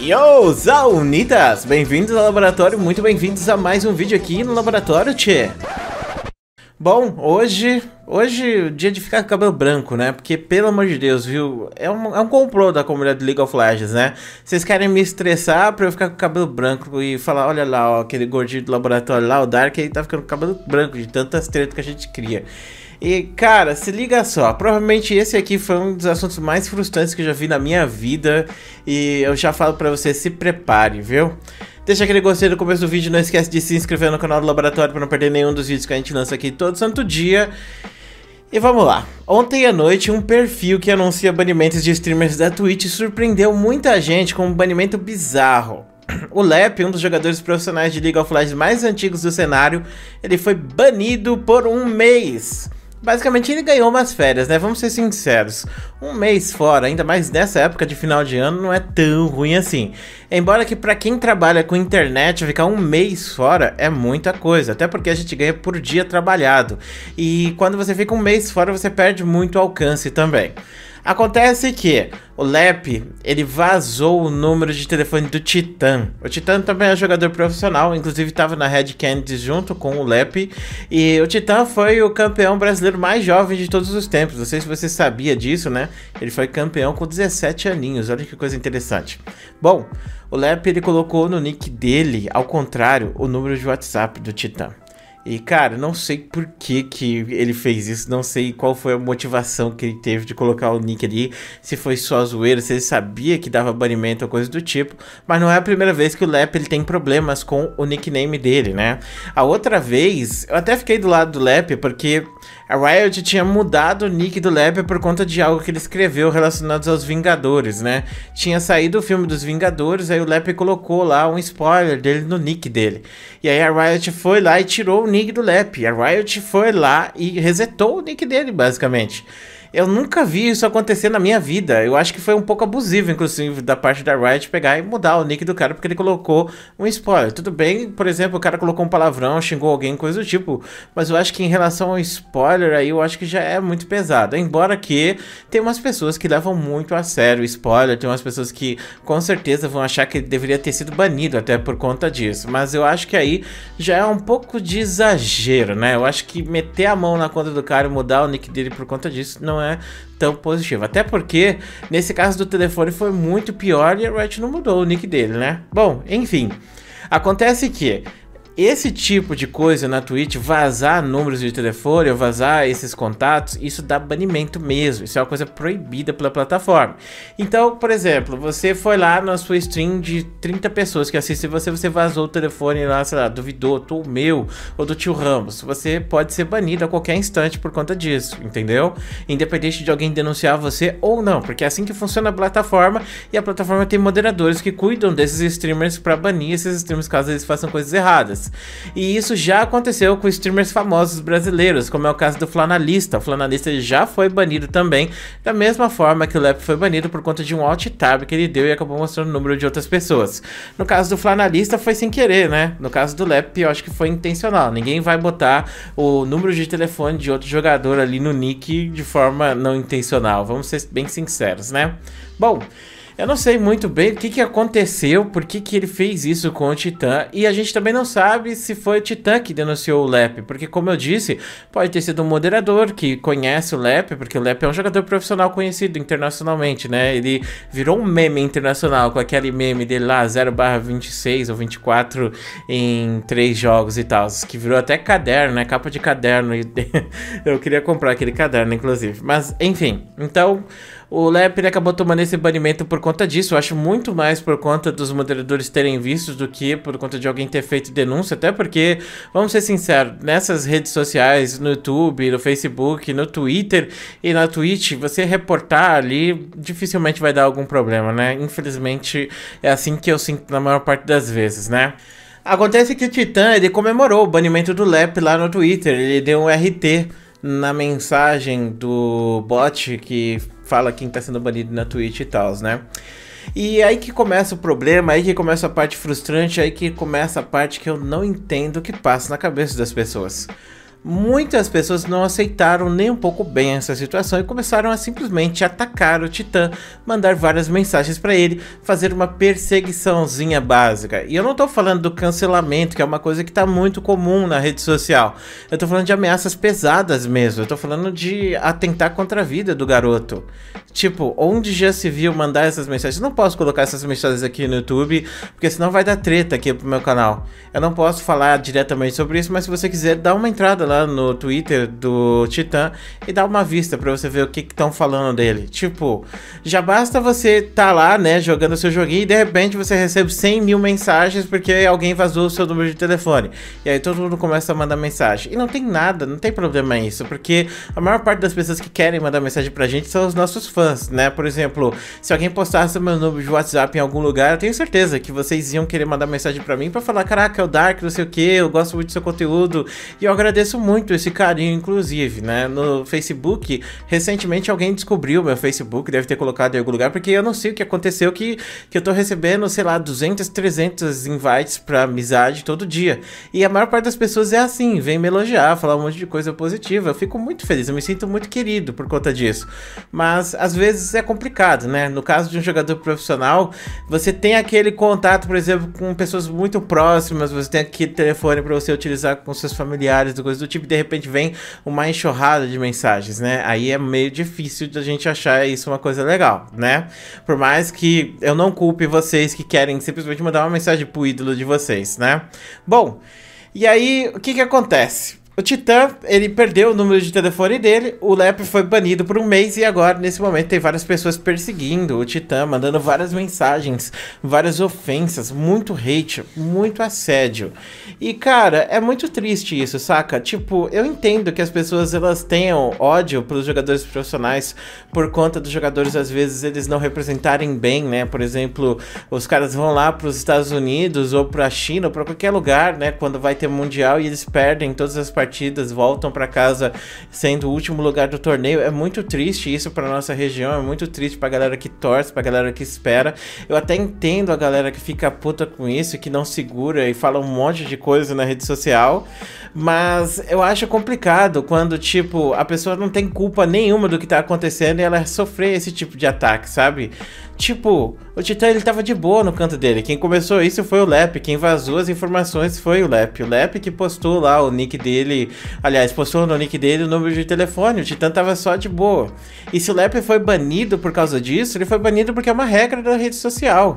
Yo, Zaunitas! Bem-vindos ao laboratório, muito bem-vindos a mais um vídeo aqui no laboratório, tchê! Bom, hoje, hoje dia de ficar com cabelo branco, né? Porque, pelo amor de Deus, viu? É um, é um complô da comunidade League of Legends, né? Vocês querem me estressar pra eu ficar com cabelo branco e falar, olha lá, ó, aquele gordinho do laboratório lá, o Dark, ele tá ficando com cabelo branco de tantas tretas que a gente cria. E, cara, se liga só, provavelmente esse aqui foi um dos assuntos mais frustrantes que eu já vi na minha vida. E eu já falo para você, se prepare, viu? Deixa aquele gostei no começo do vídeo, não esquece de se inscrever no canal do Laboratório para não perder nenhum dos vídeos que a gente lança aqui todo santo dia. E vamos lá. Ontem à noite, um perfil que anuncia banimentos de streamers da Twitch surpreendeu muita gente com um banimento bizarro. O Lep, um dos jogadores profissionais de League of Legends mais antigos do cenário, ele foi banido por um mês. Basicamente ele ganhou umas férias, né? Vamos ser sinceros. Um mês fora, ainda mais nessa época de final de ano, não é tão ruim assim. Embora que para quem trabalha com internet, ficar um mês fora é muita coisa, até porque a gente ganha por dia trabalhado. E quando você fica um mês fora, você perde muito alcance também. Acontece que o Lep, ele vazou o número de telefone do Titã. O Titã também é jogador profissional, inclusive estava na Red Candies junto com o Lep. E o Titã foi o campeão brasileiro mais jovem de todos os tempos. Não sei se você sabia disso, né? Ele foi campeão com 17 aninhos. Olha que coisa interessante. Bom, o Lep ele colocou no nick dele, ao contrário, o número de WhatsApp do Titã. E, cara, não sei por que, que ele fez isso, não sei qual foi a motivação que ele teve de colocar o nick ali, se foi só zoeira, se ele sabia que dava banimento ou coisa do tipo, mas não é a primeira vez que o Lep ele tem problemas com o nickname dele, né? A outra vez, eu até fiquei do lado do Lep porque a Riot tinha mudado o nick do Lab por conta de algo que ele escreveu relacionado aos Vingadores, né? Tinha saído o filme dos Vingadores, aí o Lab colocou lá um spoiler dele no nick dele. E aí a Riot foi lá e tirou o nick do Lab. A Riot foi lá e resetou o nick dele, basicamente. Eu nunca vi isso acontecer na minha vida. Eu acho que foi um pouco abusivo, inclusive, da parte da Riot pegar e mudar o nick do cara porque ele colocou um spoiler. Tudo bem, por exemplo, o cara colocou um palavrão, xingou alguém, coisa do tipo. Mas eu acho que em relação ao spoiler aí, eu acho que já é muito pesado. Embora que tem umas pessoas que levam muito a sério o spoiler, tem umas pessoas que com certeza vão achar que ele deveria ter sido banido até por conta disso. Mas eu acho que aí já é um pouco de exagero, né? Eu acho que meter a mão na conta do cara e mudar o nick dele por conta disso não é é tão positivo. Até porque, nesse caso do telefone, foi muito pior e a Riot não mudou o nick dele, né? Bom, enfim. Acontece que esse tipo de coisa na Twitch, vazar números de telefone ou vazar esses contatos, isso dá banimento mesmo. Isso é uma coisa proibida pela plataforma. Então, por exemplo, você foi lá na sua stream de 30 pessoas que assistem você, você vazou o telefone lá, sei lá, do Vidoto, o meu, ou do tio Ramos. Você pode ser banido a qualquer instante por conta disso, entendeu? Independente de alguém denunciar você ou não, porque é assim que funciona a plataforma e a plataforma tem moderadores que cuidam desses streamers para banir esses streamers caso eles façam coisas erradas. E isso já aconteceu com streamers famosos brasileiros, como é o caso do Flanalista. O Flanalista já foi banido também, da mesma forma que o Lep foi banido por conta de um alt tab que ele deu e acabou mostrando o número de outras pessoas. No caso do Flanalista foi sem querer, né? No caso do Lep, eu acho que foi intencional. Ninguém vai botar o número de telefone de outro jogador ali no nick de forma não intencional. Vamos ser bem sinceros, né? Bom, eu não sei muito bem o que, que aconteceu, por que, que ele fez isso com o Titã, e a gente também não sabe se foi o Titã que denunciou o Lep, porque como eu disse, pode ter sido um moderador que conhece o Lep, porque o Lep é um jogador profissional conhecido internacionalmente, né? Ele virou um meme internacional com aquele meme dele lá, 0/26 ou 24 em três jogos e tal, que virou até caderno, né? Capa de caderno, eu queria comprar aquele caderno, inclusive. Mas, enfim, então... O Lepre acabou tomando esse banimento por conta disso. Eu acho muito mais por conta dos moderadores terem visto do que por conta de alguém ter feito denúncia. Até porque, vamos ser sinceros, nessas redes sociais, no YouTube, no Facebook, no Twitter e na Twitch, você reportar ali dificilmente vai dar algum problema, né? Infelizmente, é assim que eu sinto na maior parte das vezes, né? Acontece que o Titã ele comemorou o banimento do Lep lá no Twitter. Ele deu um RT na mensagem do bot que fala quem tá sendo banido na Twitch e tal, né? E aí que começa o problema, aí que começa a parte frustrante, aí que começa a parte que eu não entendo o que passa na cabeça das pessoas. Muitas pessoas não aceitaram nem um pouco bem essa situação e começaram a simplesmente atacar o Titã, mandar várias mensagens para ele, fazer uma perseguiçãozinha básica. E eu não tô falando do cancelamento, que é uma coisa que tá muito comum na rede social. Eu tô falando de ameaças pesadas mesmo. Eu tô falando de atentar contra a vida do garoto. Tipo, onde já se viu mandar essas mensagens? Eu não posso colocar essas mensagens aqui no YouTube, porque senão vai dar treta aqui pro meu canal. Eu não posso falar diretamente sobre isso, mas se você quiser, dá uma entrada lá lá no Twitter do Titã e dá uma vista para você ver o que estão falando dele. Tipo, já basta você tá lá, né, jogando seu joguinho e de repente você recebe 100 mil mensagens porque alguém vazou o seu número de telefone. E aí todo mundo começa a mandar mensagem. E não tem nada, não tem problema isso, porque a maior parte das pessoas que querem mandar mensagem pra gente são os nossos fãs, né? Por exemplo, se alguém postasse meu número de WhatsApp em algum lugar, eu tenho certeza que vocês iam querer mandar mensagem para mim para falar: caraca, é o Dark, não sei o que, eu gosto muito do seu conteúdo e eu agradeço muito esse carinho, inclusive, né? No Facebook, recentemente alguém descobriu meu Facebook, deve ter colocado em algum lugar, porque eu não sei o que aconteceu, que, que eu tô recebendo, sei lá, 200, 300 invites pra amizade todo dia. E a maior parte das pessoas é assim, vem me elogiar, falar um monte de coisa positiva. Eu fico muito feliz, eu me sinto muito querido por conta disso. Mas às vezes é complicado, né? No caso de um jogador profissional, você tem aquele contato, por exemplo, com pessoas muito próximas, você tem aquele telefone para você utilizar com seus familiares, coisas do tipo tipo, de repente vem uma enxurrada de mensagens, né? Aí é meio difícil da gente achar isso uma coisa legal, né? Por mais que eu não culpe vocês que querem simplesmente mandar uma mensagem pro ídolo de vocês, né? Bom, e aí o que que acontece? O Titã, ele perdeu o número de telefone dele, o Lep foi banido por um mês e agora, nesse momento, tem várias pessoas perseguindo o Titã, mandando várias mensagens, várias ofensas, muito hate, muito assédio. E, cara, é muito triste isso, saca? Tipo, eu entendo que as pessoas, elas tenham ódio pelos jogadores profissionais por conta dos jogadores, às vezes, eles não representarem bem, né? Por exemplo, os caras vão lá para os Estados Unidos ou para a China ou para qualquer lugar, né? Quando vai ter mundial e eles perdem todas as partidas partidas, voltam para casa sendo o último lugar do torneio. É muito triste isso para nossa região, é muito triste para a galera que torce, para a galera que espera. Eu até entendo a galera que fica puta com isso, que não segura e fala um monte de coisa na rede social, mas eu acho complicado quando tipo a pessoa não tem culpa nenhuma do que tá acontecendo e ela sofrer esse tipo de ataque, sabe? Tipo, o Titã ele tava de boa no canto dele. Quem começou isso foi o Lep. Quem vazou as informações foi o Lep. O Lep que postou lá o nick dele. Aliás, postou no nick dele o número de telefone. O Titã tava só de boa. E se o Lep foi banido por causa disso, ele foi banido porque é uma regra da rede social.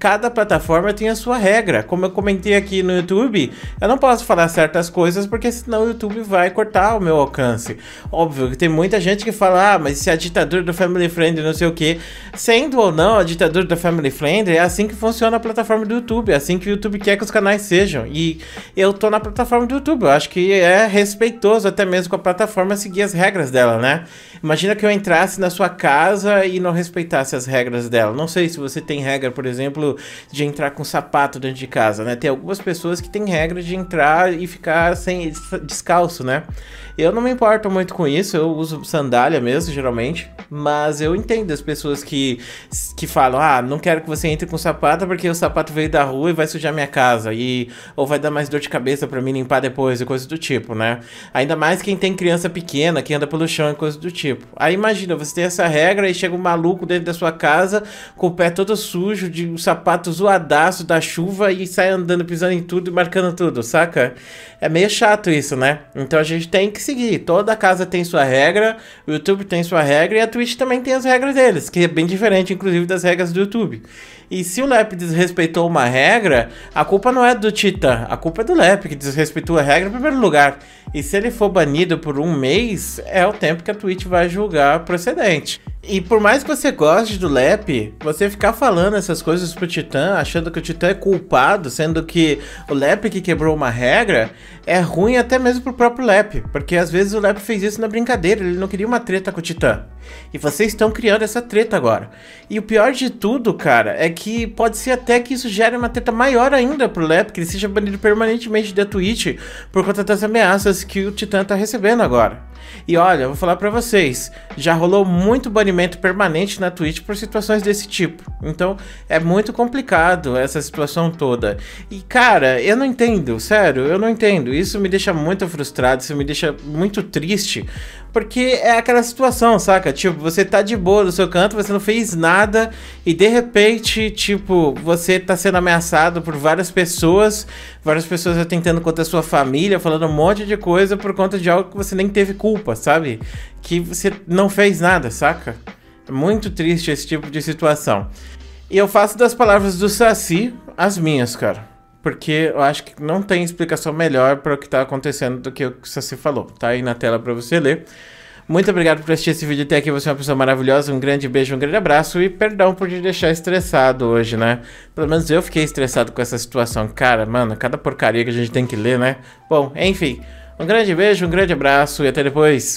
Cada plataforma tem a sua regra. Como eu comentei aqui no YouTube, eu não posso falar certas coisas porque senão o YouTube vai cortar o meu alcance. Óbvio que tem muita gente que fala, ah, mas se é a ditadura do Family Friend, não sei o que. Sendo ou não, a ditadura da Family Friendly, é assim que funciona a plataforma do YouTube, é assim que o YouTube quer que os canais sejam. E eu tô na plataforma do YouTube, eu acho que é respeitoso até mesmo com a plataforma seguir as regras dela, né? Imagina que eu entrasse na sua casa e não respeitasse as regras dela. Não sei se você tem regra, por exemplo, de entrar com sapato dentro de casa, né? Tem algumas pessoas que têm regra de entrar e ficar sem descalço, né? Eu não me importo muito com isso, eu uso sandália mesmo, geralmente, mas eu entendo as pessoas que que falam: ah, não quero que você entre com sapato porque o sapato veio da rua e vai sujar minha casa, e ou vai dar mais dor de cabeça para mim limpar depois, e coisa do tipo, né? Ainda mais quem tem criança pequena que anda pelo chão e coisa do tipo. Aí imagina, você tem essa regra e chega um maluco dentro da sua casa com o pé todo sujo, de um sapato zoadaço da chuva e sai andando pisando em tudo e marcando tudo, saca? É meio chato isso, né? Então a gente tem que seguir. Toda casa tem sua regra, o YouTube tem sua regra e a Twitch também tem as regras deles, que é bem diferente, inclusive inclusive das regras do YouTube. E se o Lep desrespeitou uma regra, a culpa não é do Titã a culpa é do Lep, que desrespeitou a regra em primeiro lugar. E se ele for banido por um mês, é o tempo que a Twitch vai julgar procedente. E por mais que você goste do Lep, você ficar falando essas coisas pro Titã, achando que o Titã é culpado, sendo que o Lep que quebrou uma regra, é ruim até mesmo pro próprio Lep, porque às vezes o Lep fez isso na brincadeira, ele não queria uma treta com o Titã. E vocês estão criando essa treta agora. E o pior de tudo, cara, é que pode ser até que isso gere uma treta maior ainda pro Lep, que ele seja banido permanentemente da Twitch por conta das ameaças que o Titã tá recebendo agora. E olha, vou falar para vocês, já rolou muito banimento permanente na Twitch por situações desse tipo. Então, é muito complicado essa situação toda. E cara, eu não entendo, sério, eu não entendo. Isso me deixa muito frustrado, isso me deixa muito triste, porque é aquela situação, saca? Tipo, você tá de boa no seu canto, você não fez nada e de repente, tipo, você tá sendo ameaçado por várias pessoas, várias pessoas atentando contra a sua família, falando um monte de coisa por conta de algo que você nem teve culpa, sabe? Que você não fez nada, saca? É muito triste esse tipo de situação. E eu faço das palavras do Saci as minhas, cara porque eu acho que não tem explicação melhor para o que está acontecendo do que o que você falou. Tá aí na tela para você ler. Muito obrigado por assistir esse vídeo até aqui. Você é uma pessoa maravilhosa. Um grande beijo, um grande abraço e perdão por te deixar estressado hoje, né? Pelo menos eu fiquei estressado com essa situação. Cara, mano, cada porcaria que a gente tem que ler, né? Bom, enfim. Um grande beijo, um grande abraço e até depois.